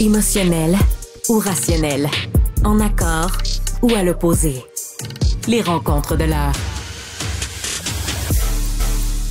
émotionnel ou rationnel, en accord ou à l'opposé. Les rencontres de l'heure.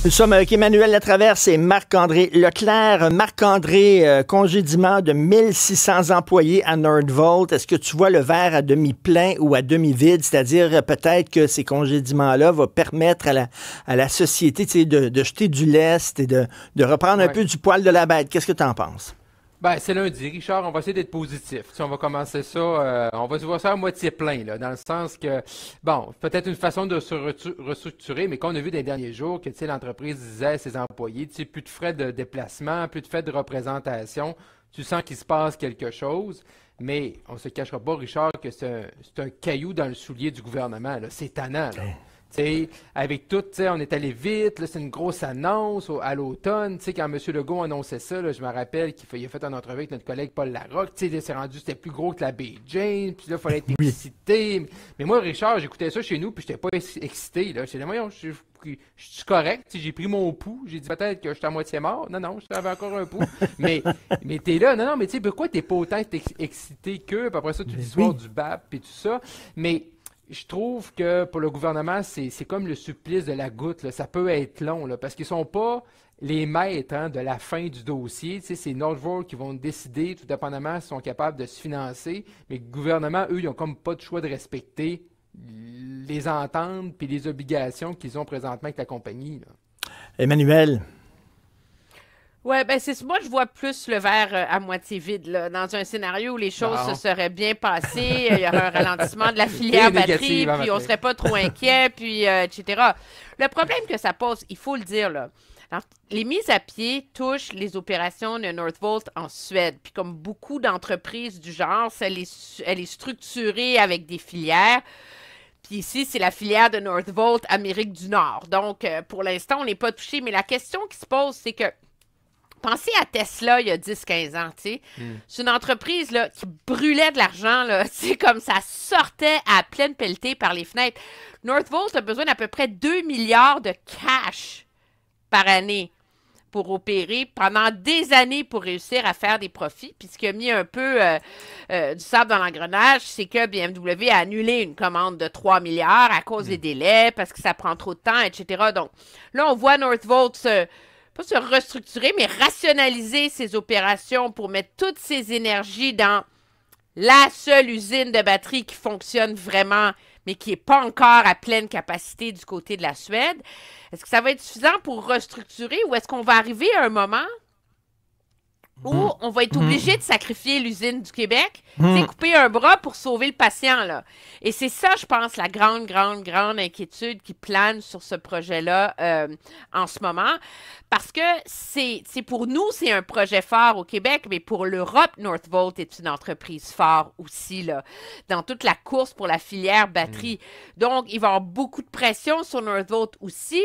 Nous sommes avec Emmanuel Latraverse et Marc-André Leclerc. Marc-André, euh, congédiement de 1600 employés à Nordvolt. Est-ce que tu vois le verre à demi plein ou à demi vide? C'est-à-dire euh, peut-être que ces congédiements-là vont permettre à la, société de, jeter du lest et de, reprendre un peu du poil de la bête. Qu'est-ce que tu en penses? Ben, c'est lundi, Richard. On va essayer d'être positif. on va commencer ça. Euh, on va se voir ça à moitié plein, dans le sens que, bon, peut-être une façon de se restructurer, mais qu'on a vu des derniers jours que tu l'entreprise disait à ses employés, tu sais, plus de frais de déplacement, plus de frais de représentation. Tu sens qu'il se passe quelque chose. Mais on ne se cachera pas, Richard, que c'est un, caillou dans le soulier du gouvernement. C'est tannant avec tout, on est allé vite, c'est une grosse annonce à l'automne. Quand M. Legault annonçait ça, je me rappelle qu'il a fait un entrevue avec notre collègue Paul Larocque. s'est rendu, c'était plus gros que la baie Jane, puis là, il fallait être excité. Mais moi, Richard, j'écoutais ça chez nous, puis j'étais pas excité. Là. J'étais là, je suis correct. J'ai pris mon pouls. J'ai dit peut-être que j'étais à moitié mort. Non, non, j'avais encore un pouls. mais mais es là, non, non, mais tu sais, pourquoi t'es pas autant excité qu'eux? après ça, tu l'histoire du BAP, et tout ça. Mais je trouve que pour le gouvernement, c'est comme le supplice de la goutte. Ça peut être long, parce qu'ils ne sont pas les maîtres hein, de la fin du dossier. c'est Nordvolt qui vont décider, tout dépendamment s'ils sont capables de se financer. Mais le gouvernement, eux, ils n'ont comme pas de choix de respecter les ententes puis les obligations qu'ils ont présentement avec la compagnie. Emmanuel, oui, ben c'est moi je vois plus le verre euh, à moitié vide là, dans un scénario où les choses se seraient bien passées, il y aurait un ralentissement de la filière batterie, puis on ne serait pas trop inquiet, puis euh, etc. Le problème que ça pose, il faut le dire là. les mises à pied touchent les opérations de Northvolt en Suède. Puis comme beaucoup d'entreprises du genre, elle est, structurée avec des filières. Puis ici, c'est la filière de Northvolt Amérique du Nord. Donc, euh, pour l'instant, on n'est pas touché. Mais la question qui se pose, c'est que Pensez à Tesla il y a 10-15 ans, tu hmm. C'est une entreprise là, qui brûlait de l'argent, là, comme ça sortait à pleine pelletée par les fenêtres. Northvolt a besoin d'à peu près 2 milliards de cash par année pour opérer pendant des années pour réussir à faire des profits. Puis ce qui a mis un peu euh, euh, du sable dans l'engrenage, c'est que BMW a annulé une commande de 3 milliards à cause des hmm. délais, parce que ça prend trop de temps, etc. Donc là, on voit Northvolt se pas se restructurer, mais rationaliser ses opérations pour mettre toutes ses énergies dans la seule usine de batterie qui fonctionne vraiment, mais qui n'est pas encore à pleine capacité du côté de la Suède. Est-ce que ça va être suffisant pour restructurer ou est-ce qu'on va arriver à un moment où on va être hmm. obligé de sacrifier l'usine du Québec, c'est hmm. couper un bras pour sauver le patient. Là. Et c'est ça, je pense, la grande, grande, grande inquiétude qui plane sur ce projet-là euh, en ce moment. Parce que c'est pour nous, c'est un projet fort au Québec, mais pour l'Europe, Northvolt est une entreprise forte aussi, là, dans toute la course pour la filière batterie. Hmm. Donc, il va y avoir beaucoup de pression sur Northvolt aussi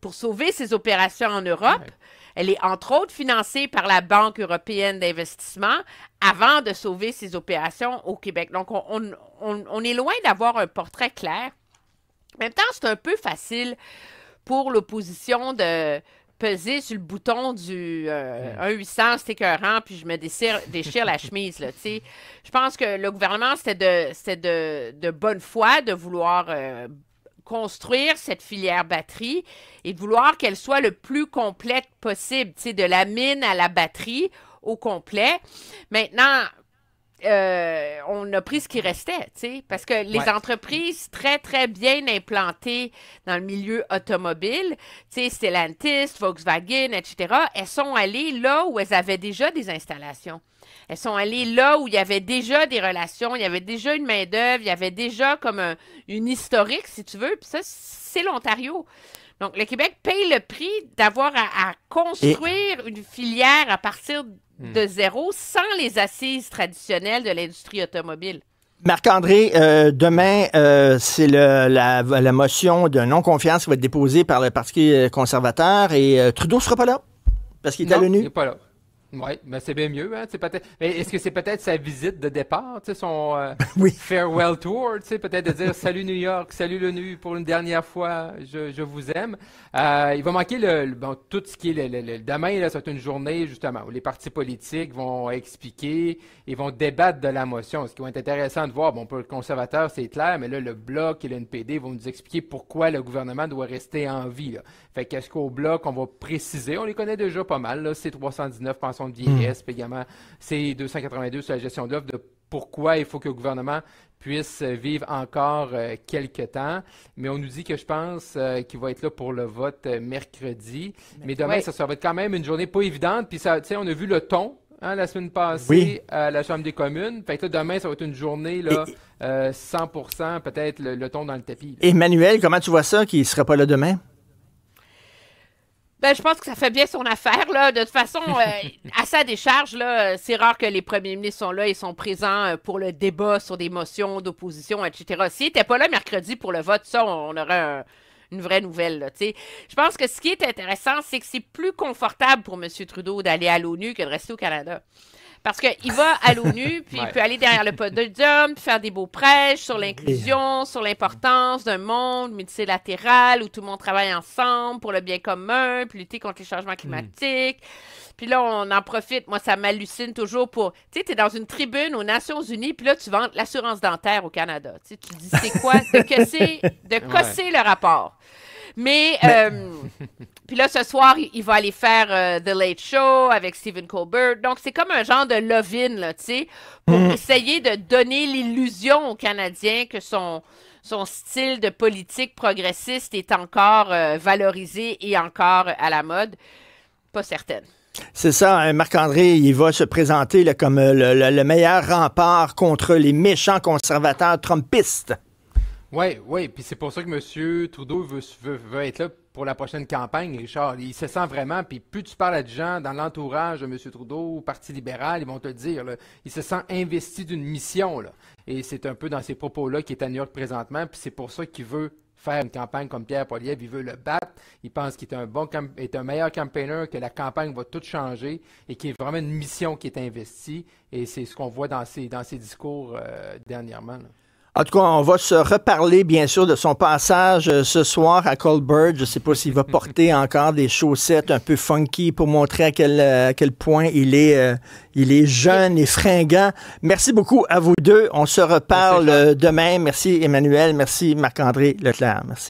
pour sauver ses opérations en Europe. Elle est entre autres financée par la Banque européenne d'investissement avant de sauver ses opérations au Québec. Donc, on, est loin d'avoir un portrait clair. En même temps, c'est un peu facile pour l'opposition de peser sur le bouton du 1800, euh, 1-800, c'est écœurant, puis je me déchire, la chemise. je pense que le gouvernement, c'était de, bonne foi de vouloir euh, construire cette filière batterie et de vouloir qu'elle soit le plus complète possible, de la mine à la batterie au complet. Maintenant, euh, on a pris ce qui restait, tu parce que les entreprises très, très bien implantées dans le milieu automobile, tu sais, Stellantis, Volkswagen, etc., elles sont allées là où elles avaient déjà des installations. Elles sont allées là où il y avait déjà des relations, il y avait déjà une main-d'œuvre, il y avait déjà comme une historique, si tu veux, puis ça, c'est l'Ontario. Donc, le Québec paye le prix d'avoir à, construire une filière à partir de Hmm. de zéro sans les assises traditionnelles de l'industrie automobile. Marc-André, euh, demain, euh, c'est la, motion de non-confiance qui va être déposée par le Parti conservateur et Trudeau euh, Trudeau sera pas là parce qu'il est à l'ONU. Il pas là. Oui, mais c'est bien mieux. Hein? C'est peut-être... est-ce que c'est peut-être sa visite de départ, son euh, oui. farewell tour, peut-être de dire salut New York, salut l'ONU pour une dernière fois, je, je vous aime. Euh, il va manquer le, bon, tout ce qui est le, demain, là, ça une journée justement où les partis politiques vont expliquer et vont débattre de la motion. Ce qui va être intéressant de voir, bon, pour le conservateur, c'est clair, mais là, le Bloc et le NPD vont nous expliquer pourquoi le gouvernement doit rester en vie. Là. Fait qu'est-ce qu'au Bloc, on va préciser, on les connaît déjà pas mal, là, c'est 319 de DIS, également C282 sur la gestion de l'offre, de pourquoi il faut que le gouvernement puisse vivre encore euh, quelques temps. Mais on nous dit que je pense euh, qu'il va être là pour le vote euh, mercredi. Mais, demain, ça, va être quand même une journée pas évidente. Puis, ça, on a vu le ton hein, la semaine passée à la Chambre des communes. Fait que demain, ça va être une journée là, 100 peut-être le, ton dans le tapis. Emmanuel, comment tu vois ça qu'il ne sera pas là demain? Ben, je pense que ça fait bien son affaire, là. De toute façon, euh, à sa décharge, là, euh, c'est rare que les premiers ministres sont là et sont présents euh, pour le débat sur des motions d'opposition, etc. S'il n'était pas là mercredi pour le vote, ça, on aurait une vraie nouvelle, là, Je pense que ce qui est intéressant, c'est que c'est plus confortable pour M. Trudeau d'aller à l'ONU que de rester au Canada. Parce qu'il va à l'ONU, puis il peut aller derrière le podium, faire des beaux prêches sur l'inclusion, sur l'importance d'un monde multilatéral où tout le monde travaille ensemble pour le bien commun, puis lutter contre les changements mm. climatiques. Puis là, on en profite. Moi, ça m'hallucine toujours pour. Tu sais, es dans une tribune aux Nations Unies, puis là, tu vends l'assurance dentaire au Canada. tu dis, c'est quoi? De casser, de casser le rapport. Mais, euh, Puis là, ce soir, il va aller faire euh, The Late Show avec Stephen Colbert. Donc, c'est comme un genre de lovin là, tu sais, pour mm. essayer de donner l'illusion aux Canadiens que son, son style de politique progressiste est encore euh, valorisé et encore à la mode. Pas certaine. C'est ça, hein, Marc-André, il va se présenter comme euh, le, meilleur rempart contre les méchants conservateurs trumpistes. Oui, oui, puis c'est pour ça que M. Trudeau veut, veut, être là pour la prochaine campagne, Richard. Il se sent vraiment, puis plus tu parles à des gens dans l'entourage de M. Trudeau, Parti libéral, ils vont te dire, il se sent investi d'une mission. Et c'est un peu dans ces propos-là qu'il est à New York présentement, puis c'est pour ça qu'il veut faire une campagne comme Pierre Poilievre. il veut le battre, il pense qu'il est un bon est un meilleur campaigner, que la campagne va tout changer et qu'il y a vraiment une mission qui est investie et c'est ce qu'on voit dans ses, dans discours euh, dernièrement. En tout cas, on va se reparler, bien sûr, de son passage euh, ce soir à Colbert. Je ne sais pas s'il va porter encore des chaussettes un peu funky pour montrer à quel, euh, point il est, euh, il est jeune et fringant. Merci beaucoup à vous deux. On se reparle demain. Merci, Emmanuel. Merci, Marc-André Leclerc. Merci.